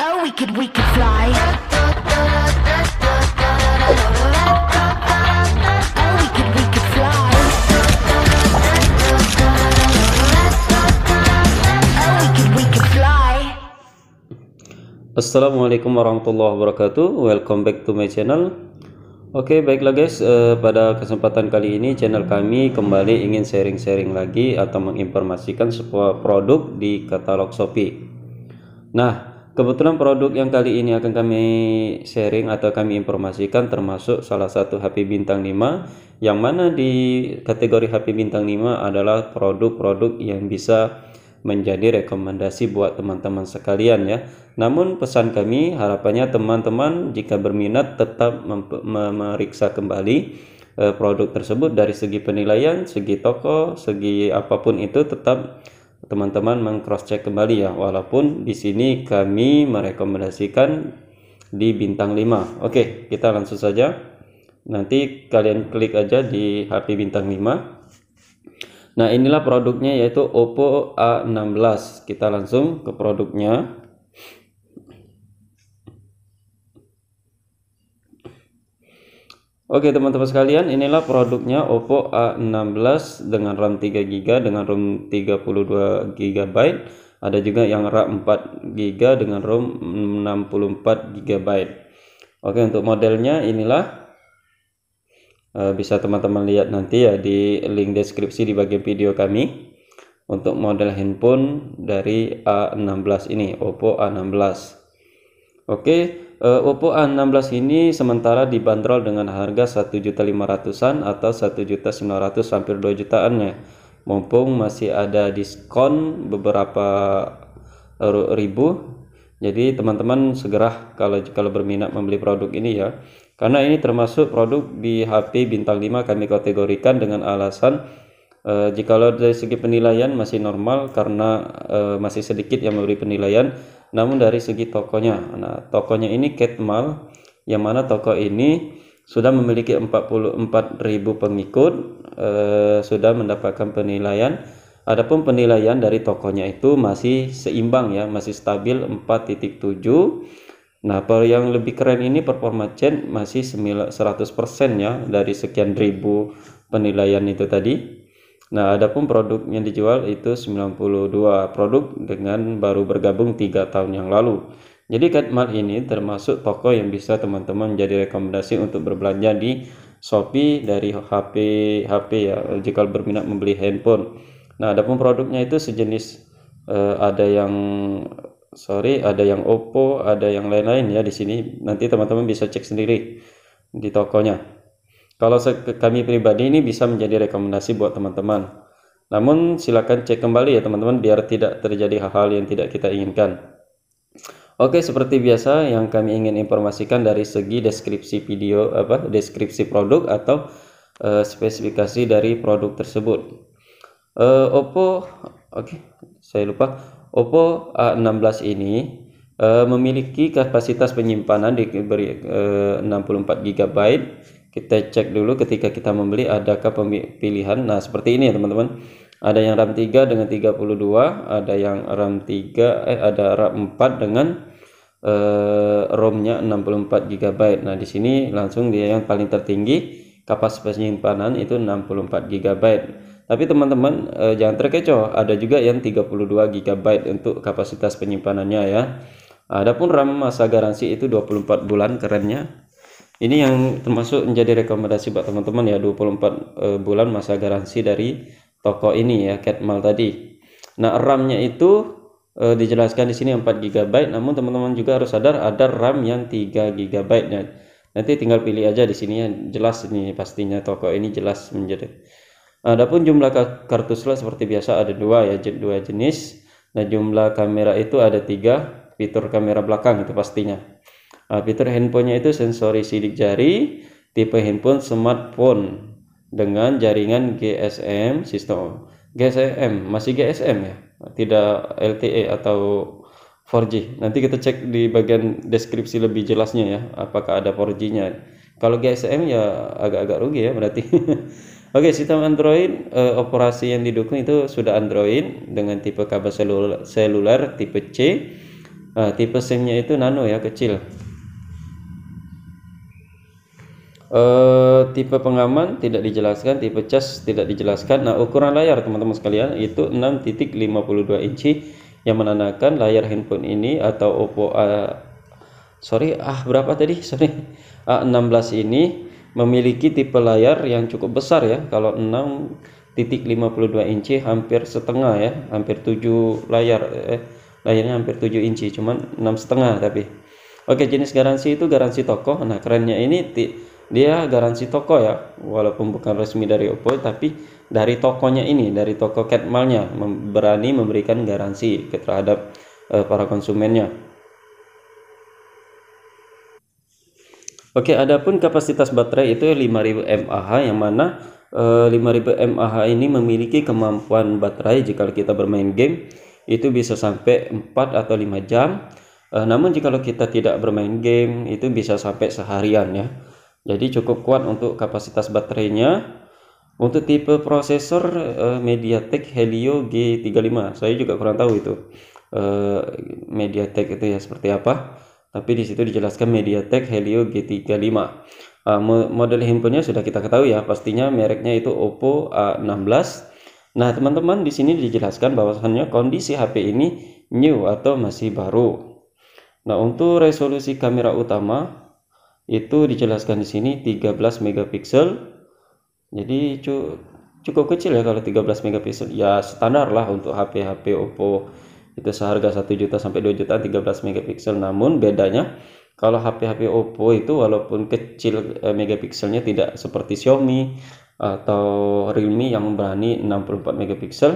Oh, we could, we could fly. Assalamualaikum warahmatullahi wabarakatuh Welcome back to my channel Oke okay, baiklah guys eh, Pada kesempatan kali ini channel kami Kembali ingin sharing-sharing lagi Atau menginformasikan sebuah produk Di katalog Shopee Nah Kebetulan produk yang kali ini akan kami sharing atau kami informasikan termasuk salah satu HP bintang 5 yang mana di kategori HP bintang 5 adalah produk-produk yang bisa menjadi rekomendasi buat teman-teman sekalian ya. Namun pesan kami harapannya teman-teman jika berminat tetap memeriksa kembali eh, produk tersebut dari segi penilaian, segi toko, segi apapun itu tetap teman-teman mengcross check kembali ya walaupun di sini kami merekomendasikan di bintang 5 oke kita langsung saja nanti kalian klik aja di HP bintang 5 nah inilah produknya yaitu Oppo A16 kita langsung ke produknya Oke teman-teman sekalian inilah produknya Oppo A16 dengan RAM 3GB dengan ROM 32GB ada juga yang RAM 4GB dengan ROM 64GB Oke untuk modelnya inilah eh, bisa teman-teman lihat nanti ya di link deskripsi di bagian video kami untuk model handphone dari A16 ini Oppo A16 Oke uh, Oppo A16 ini sementara dibanderol dengan harga 1.500-an atau 1.900 hampir 2 jutaannya. Mumpung masih ada diskon beberapa eh, ribu. Jadi teman-teman segera kalau kalau berminat membeli produk ini ya. Karena ini termasuk produk di HP bintang 5 kami kategorikan dengan alasan uh, jikalau dari segi penilaian masih normal karena uh, masih sedikit yang memberi penilaian namun dari segi tokonya nah tokonya ini Ketmal yang mana toko ini sudah memiliki 44.000 pengikut eh, sudah mendapatkan penilaian adapun penilaian dari tokonya itu masih seimbang ya masih stabil 4.7 nah per yang lebih keren ini performa chain masih 100% ya dari sekian ribu penilaian itu tadi Nah, adapun produk yang dijual itu 92 produk dengan baru bergabung 3 tahun yang lalu. Jadi Katmal ini termasuk toko yang bisa teman-teman menjadi rekomendasi untuk berbelanja di Shopee dari HP HP ya jika berminat membeli handphone. Nah, adapun produknya itu sejenis eh, ada yang sorry, ada yang Oppo, ada yang lain-lain ya di sini. Nanti teman-teman bisa cek sendiri di tokonya. Kalau kami pribadi ini bisa menjadi rekomendasi buat teman-teman. Namun silakan cek kembali ya teman-teman biar tidak terjadi hal-hal yang tidak kita inginkan. Oke, seperti biasa yang kami ingin informasikan dari segi deskripsi video apa deskripsi produk atau uh, spesifikasi dari produk tersebut. Uh, Oppo oke, okay, saya lupa. Oppo A16 ini uh, memiliki kapasitas penyimpanan diberi uh, 64 GB kita cek dulu ketika kita membeli adakah pilihan nah seperti ini ya teman-teman ada yang RAM 3 dengan 32 ada yang RAM 3 eh ada RAM 4 dengan eh, ROM-nya 64 GB nah di sini langsung dia yang paling tertinggi kapasitas penyimpanan itu 64 GB tapi teman-teman eh, jangan terkecoh ada juga yang 32 GB untuk kapasitas penyimpanannya ya Adapun RAM masa garansi itu 24 bulan kerennya ini yang termasuk menjadi rekomendasi buat teman-teman ya 24 eh, bulan masa garansi dari toko ini ya Catmal tadi nah RAM-nya itu e, dijelaskan di sini 4 GB namun teman-teman juga harus sadar ada RAM yang 3 GB -nya. nanti tinggal pilih aja di sini ya jelas ini pastinya toko ini jelas menjadi Adapun jumlah kartu slot seperti biasa ada dua ya dua jenis Nah jumlah kamera itu ada tiga fitur kamera belakang itu pastinya Eh, fitur handphonenya itu sensori sidik jari tipe handphone smartphone dengan jaringan GSM sistem GSM masih GSM ya tidak LTE atau 4G nanti kita cek di bagian deskripsi lebih jelasnya ya apakah ada 4G-nya kalau GSM ya agak-agak rugi ya berarti Oke, sistem Android eh, operasi yang didukung itu sudah Android dengan tipe kabel seluler, seluler tipe C. Eh, tipe SIM-nya itu nano ya, kecil. Uh, tipe pengaman tidak dijelaskan, tipe cas tidak dijelaskan. Nah, ukuran layar teman-teman sekalian itu 6.52 inci yang menandakan layar handphone ini atau Oppo A sorry ah berapa tadi? Sorry. A16 ini memiliki tipe layar yang cukup besar ya. Kalau titik 6.52 inci hampir setengah ya, hampir 7 layar eh, layarnya hampir 7 inci, cuman 6 setengah tapi. Oke, jenis garansi itu garansi toko. Nah, kerennya ini dia garansi toko ya walaupun bukan resmi dari Oppo tapi dari tokonya ini dari toko Catmalnya mem berani memberikan garansi terhadap uh, para konsumennya Oke, adapun kapasitas baterai itu 5000 mAh yang mana uh, eh, 5000 mAh ini memiliki kemampuan baterai jika kita bermain game itu bisa sampai 4 atau 5 jam. Uh, namun jika kita tidak bermain game itu bisa sampai seharian ya jadi cukup kuat untuk kapasitas baterainya untuk tipe prosesor uh, MediaTek Helio G35 saya juga kurang tahu itu uh, MediaTek itu ya seperti apa tapi disitu dijelaskan MediaTek Helio G35 uh, eh, model handphonenya sudah kita ketahui ya pastinya mereknya itu Oppo A16 nah teman-teman di sini dijelaskan bahwasannya kondisi HP ini new atau masih baru nah untuk resolusi kamera utama itu dijelaskan di sini 13 megapiksel jadi cukup kecil ya kalau 13 megapiksel ya standar lah untuk HP HP Oppo itu seharga 1 juta sampai 2 juta 13 megapiksel namun bedanya kalau HP HP Oppo itu walaupun kecil eh, megapikselnya tidak seperti Xiaomi atau Realme yang berani 64 megapiksel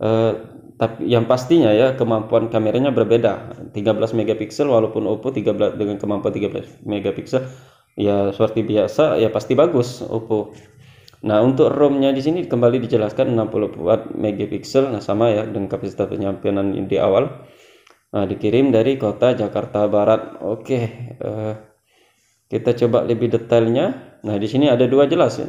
eh, tapi yang pastinya ya kemampuan kameranya berbeda 13 megapiksel walaupun Oppo 13 dengan kemampuan 13 megapiksel ya seperti biasa ya pasti bagus Oppo nah untuk ROM-nya di sini kembali dijelaskan 64 megapiksel nah sama ya dengan kapasitas penyampaian di awal nah dikirim dari kota Jakarta Barat oke uh, kita coba lebih detailnya nah di sini ada dua jelas ya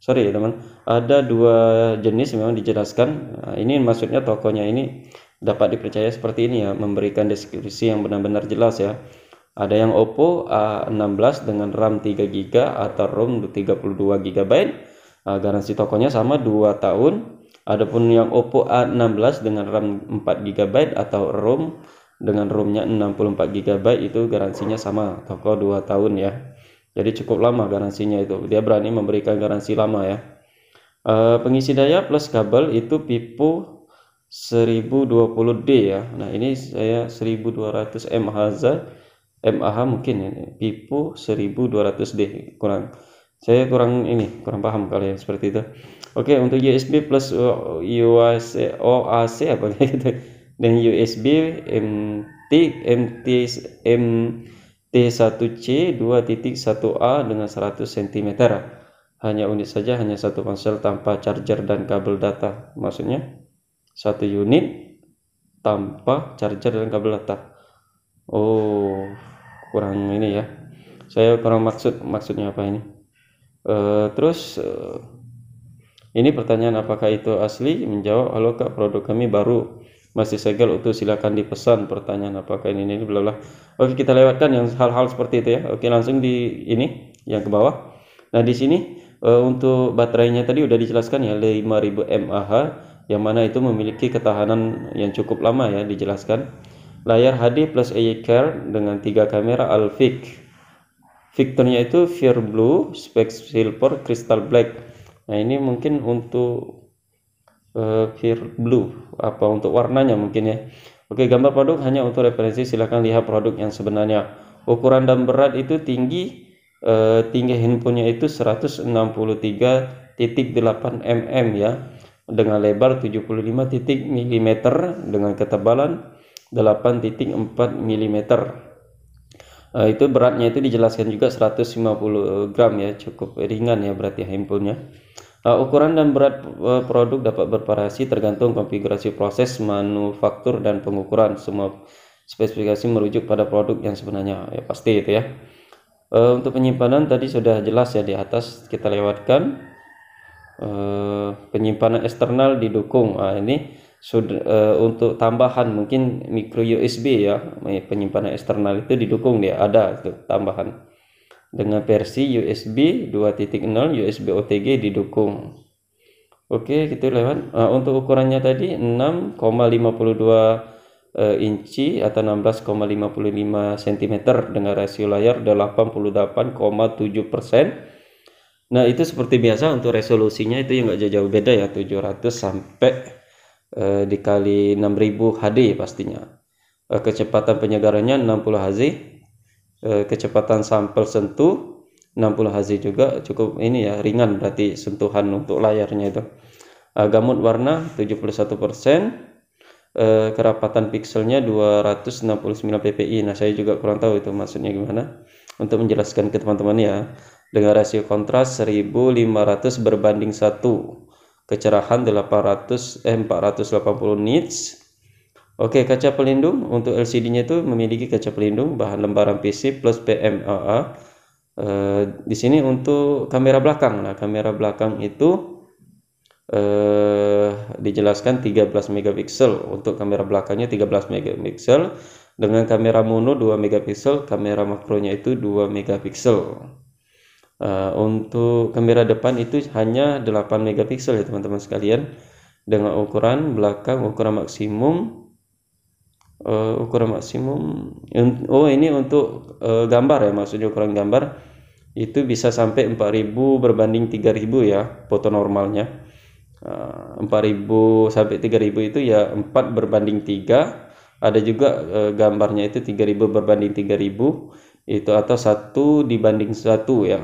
sorry ya teman ada dua jenis memang dijelaskan nah, ini maksudnya tokonya ini dapat dipercaya seperti ini ya memberikan deskripsi yang benar-benar jelas ya ada yang Oppo A16 dengan RAM 3 GB atau ROM 32 GB nah, garansi tokonya sama 2 tahun adapun yang Oppo A16 dengan RAM 4 GB atau ROM dengan ROM-nya 64 GB itu garansinya sama toko 2 tahun ya jadi cukup lama garansinya itu. Dia berani memberikan garansi lama ya. e, pengisi daya plus kabel itu pipo 1020D ya. Nah, ini saya 1200 mAh mAh mungkin ya Pipo 1200D kurang. Saya kurang ini, kurang paham kali ya seperti itu. Oke, untuk USB plus eh, UAC OAC apa gitu. Dan USB MT MT M T1C 2.1A dengan 100 cm. Hanya unit saja, hanya satu ponsel tanpa charger dan kabel data. Maksudnya satu unit tanpa charger dan kabel data. Oh, kurang ini ya. Saya kurang maksud maksudnya apa ini. Uh, terus uh, ini pertanyaan apakah itu asli? Menjawab, halo kak, produk kami baru masih segel utuh silakan dipesan pertanyaan apakah ini ini belalah oke kita lewatkan yang hal-hal seperti itu ya oke langsung di ini yang ke bawah nah di sini e, untuk baterainya tadi udah dijelaskan ya 5000 mAh yang mana itu memiliki ketahanan yang cukup lama ya dijelaskan layar HD plus AI Care dengan tiga kamera Alfiq Victornya itu Fear Blue, specs Silver, Crystal Black. Nah ini mungkin untuk uh, eh, clear blue apa untuk warnanya mungkin ya oke gambar produk hanya untuk referensi silahkan lihat produk yang sebenarnya ukuran dan berat itu tinggi uh, tinggi handphonenya itu 163.8 mm ya dengan lebar 75 titik mm dengan ketebalan 8.4 mm uh, itu beratnya itu dijelaskan juga 150 gram ya cukup ringan ya berarti handphonenya Uh, ukuran dan berat uh, produk dapat bervariasi tergantung konfigurasi proses manufaktur dan pengukuran. Semua spesifikasi merujuk pada produk yang sebenarnya ya pasti itu ya. Uh, untuk penyimpanan tadi sudah jelas ya di atas kita lewatkan. Uh, penyimpanan eksternal didukung. Nah, ini sudah uh, untuk tambahan mungkin micro USB ya penyimpanan eksternal itu didukung dia ada itu tambahan dengan versi USB 2.0 USB OTG didukung Oke gitu lewat nah, untuk ukurannya tadi 6,52 eh, inci atau 16,55 cm dengan rasio layar 88,7 Nah itu seperti biasa untuk resolusinya itu yang enggak jauh-jauh beda ya 700 sampai eh, dikali 6000 HD pastinya. Eh, kecepatan penyegarannya 60 Hz. Eh, kecepatan sampel sentuh 60 Hz juga cukup ini ya ringan berarti sentuhan untuk layarnya itu e, gamut warna 71% e, eh, kerapatan pikselnya 269 ppi nah saya juga kurang tahu itu maksudnya gimana untuk menjelaskan ke teman-teman ya dengan rasio kontras 1500 berbanding 1 kecerahan 800 eh, 480 nits Oke, kaca pelindung untuk LCD-nya itu memiliki kaca pelindung bahan lembaran PC plus PMAA. Uh, eh, di sini untuk kamera belakang. Nah, kamera belakang itu uh, dijelaskan 13 megapiksel untuk kamera belakangnya 13 megapiksel dengan kamera mono 2 megapiksel, kamera makronya itu 2 megapiksel. Uh, untuk kamera depan itu hanya 8 megapiksel ya teman-teman sekalian dengan ukuran belakang ukuran maksimum uh, ukuran maksimum oh ini untuk uh, gambar ya maksudnya ukuran gambar itu bisa sampai 4000 berbanding 3000 ya foto normalnya uh, eh, 4000 sampai 3000 itu ya 4 berbanding 3 ada juga uh, gambarnya itu 3000 berbanding 3000 itu atau satu dibanding satu ya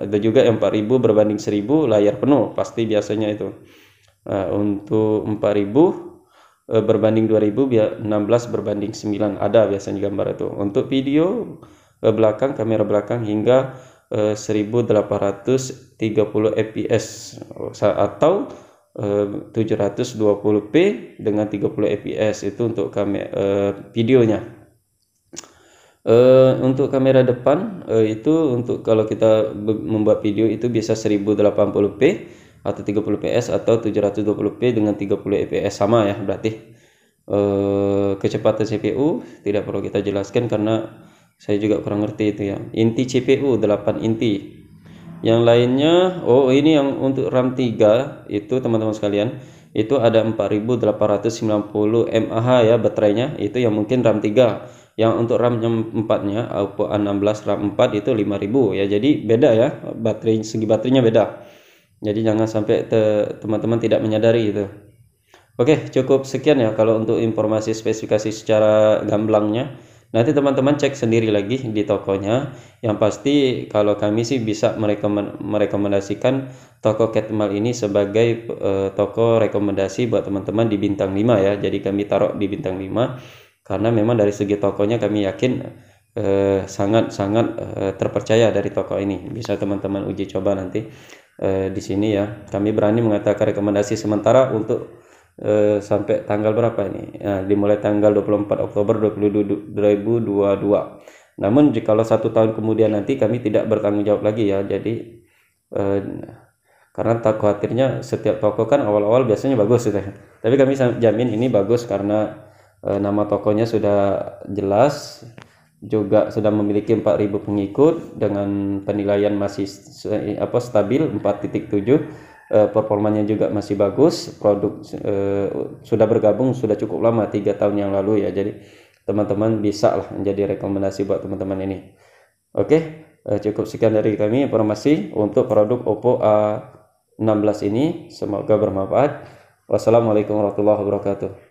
ada juga yang 4000 berbanding 1000 layar penuh pasti biasanya itu uh, untuk 4000 Eh, berbanding 2000 16 berbanding 9 ada biasanya gambar itu untuk video eh, belakang kamera belakang hingga 1830 eh, fps atau 720p dengan 30 fps itu untuk kamera videonya untuk kamera depan itu untuk kalau kita membuat video itu bisa 1080p atau 30 PS atau 720p dengan 30 fps sama ya berarti eh, kecepatan CPU tidak perlu kita jelaskan karena saya juga kurang ngerti itu ya inti CPU 8 inti yang lainnya oh ini yang untuk RAM 3 itu teman-teman sekalian itu ada 4890 mAh ya baterainya itu yang mungkin RAM 3 yang untuk RAM 4 nya Oppo A16 RAM 4 itu 5000 ya jadi beda ya baterai segi baterainya beda jadi jangan sampai teman-teman tidak menyadari itu. Oke, cukup sekian ya kalau untuk informasi spesifikasi secara gamblangnya. Nanti teman-teman cek sendiri lagi di tokonya. Yang pasti kalau kami sih bisa merekomen merekomendasikan toko Catmal ini sebagai uh, toko rekomendasi buat teman-teman di bintang 5 ya. Jadi kami taruh di bintang 5 karena memang dari segi tokonya kami yakin sangat-sangat eh, uh, eh, terpercaya dari toko ini. Bisa teman-teman uji coba nanti eh, di sini ya. Kami berani mengatakan rekomendasi sementara untuk eh, sampai tanggal berapa ini? Nah, dimulai tanggal 24 Oktober 2022. Namun jikalau satu tahun kemudian nanti kami tidak bertanggung jawab lagi ya. Jadi eh, karena tak khawatirnya setiap toko kan awal-awal biasanya bagus gitu. Ya. tapi kami jamin ini bagus karena e, nama tokonya sudah jelas juga sudah memiliki 4000 pengikut dengan penilaian masih apa stabil 4.7 eh, performanya juga masih bagus produk eh, sudah bergabung sudah cukup lama tiga tahun yang lalu ya jadi teman-teman bisa lah menjadi rekomendasi buat teman-teman ini oke eh, cukup sekian dari kami informasi untuk produk Oppo A16 ini semoga bermanfaat wassalamualaikum warahmatullahi wabarakatuh